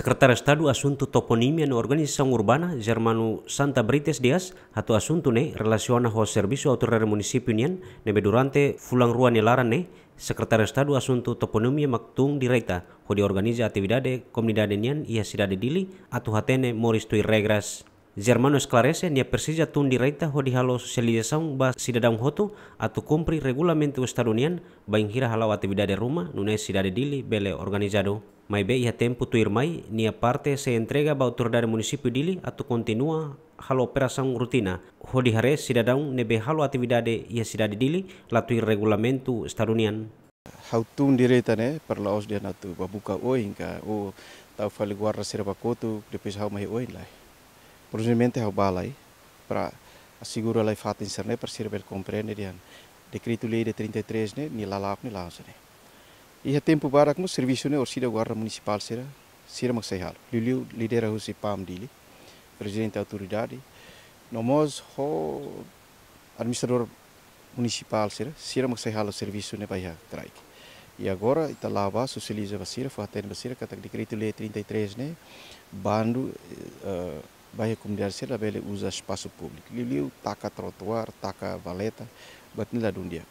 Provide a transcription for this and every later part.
Sekretaris Estado Asunto toponimia no organização urbana germano Santa Brites Dias atau Asunto ne relaciona ho serviço autoridade município nian nebe durante fulang rua nelaran ne Sekretaris Estado Asunto toponimia maktung direita ho di organiza atividade komunidade nian ia sidade dili atau hatene moris tui regras Germano esclarece nia persija tun direita ho di halo socialização ba sidadang hotu atau kumpri regulamento estadunian ba inghira halau atividade rumah nune sidade dili bele organizado mai be ia tempo tuir mai nia parte se entrega ba autoridade município dili atu kontinua halo operação rutina. Hodi hare cidadão nebe halo atividade ia cidade dili latuir regulamento estadunian. Hautun direta ne perla os dia natu babuka oin ka o oh, tau fali guarda serbakotu depois hau mai oin lai. Prosimamente hau balai para asegura lai fatin serne persir serber compreender dian. Decreto lei de 33 ne ni lalap ni lausane. e a tempo bara como serviço ne né? orsida guarda municipal será será mais sehal. Lulu lidera o CIPAM dele, presidente da autoridade. nomos o administrador municipal será será mais sehal o serviço ne né, baia traik. E agora está lá vai socializa basira, foi até basira kata decreto lei 33 né, bando uh, eh, eh, baia comunidade será bele usa espaço público. liliu taca trotuar, taca valeta, batnila dundia.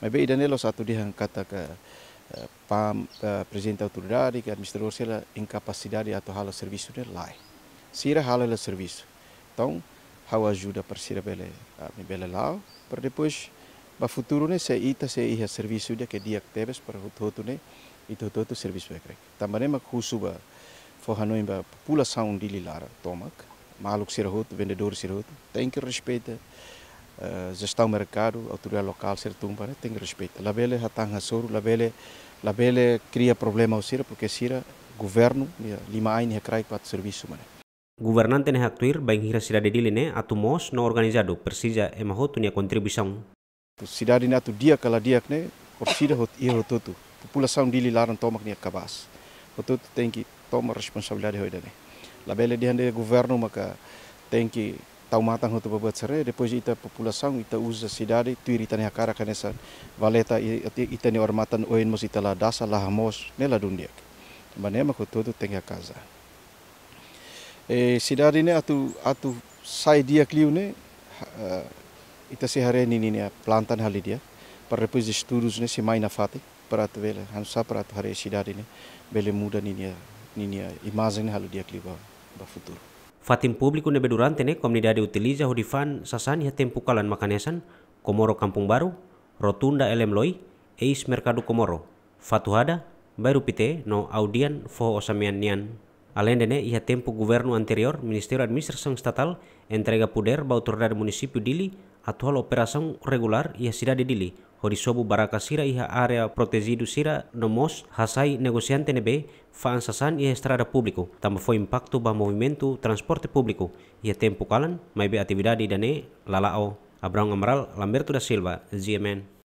Mas bem, Daniel, satu dia kata ke eh, para eh, presidente autoridade que administrador se ela incapacidade atuar o serviço de lá se era o serviço então hau ajuda para ser bela bela lá para depois para futuro né se ita se ia serviço dia que dia tebes para outro né e todo outro serviço é também mas cusuba forranoi para população de lilara tomac maluco ser outro vendedor ser outro tem que respeitar uh, eh, gestão mercado, autoridade local, Sertumba, né, tem respeito. já está hasuru, labele labele cria problema ao Sira porque Sira governo lima ain recrai para serviço mané. Governante ne actuir bem hira cidade dele né, atumos não organizado precisa e mahotu nia contribuição. Cidade ne atu dia kala dia né, orsida hot ir hototu. População dele laran tomak nia kabas. Hototu tem que tomar responsabilidade hoje né. Labele dia ne governo maka tem que tau matang hutu babat sere depois ita populasang ita uza sidari tuiri tani akara kanesa valeta ita ni ormatan oen mos ita la dasa la hamos nela dundia mane ko todo tem kaza casa e Sidari ne atu atu sai dia kliu ne ita se hare ni ni plantan hali dia para repois de estudos ne se maina fati para tu vela hansa para tu hare sidari ne bele muda ni ni ni imagem hali dia kliu ba futuro Fatim publiku nebe durante ne komunidade utiliza o difan sasan ya tempu kalan makanesan Komoro Kampung Baru, Rotunda Elemloi, Eis merkado Komoro, Fatuhada, Baru Pite, no Audian fo osamian nian. Alende dene, ia tempu guvernu anterior, Ministerio Administrasi Estatal entrega puder ao tornar município Dili atual operasi regular ia dili, hori sobu horisobu baracasira ia area protegido sira nomos hasai TNB nebe sasan ia estrada publiku, Tamba fo impacto ba movimento transporte publiku, ia tempo kalan maibe atividade dane lalao. Abraão Amaral, Lamberto da Silva, ZMn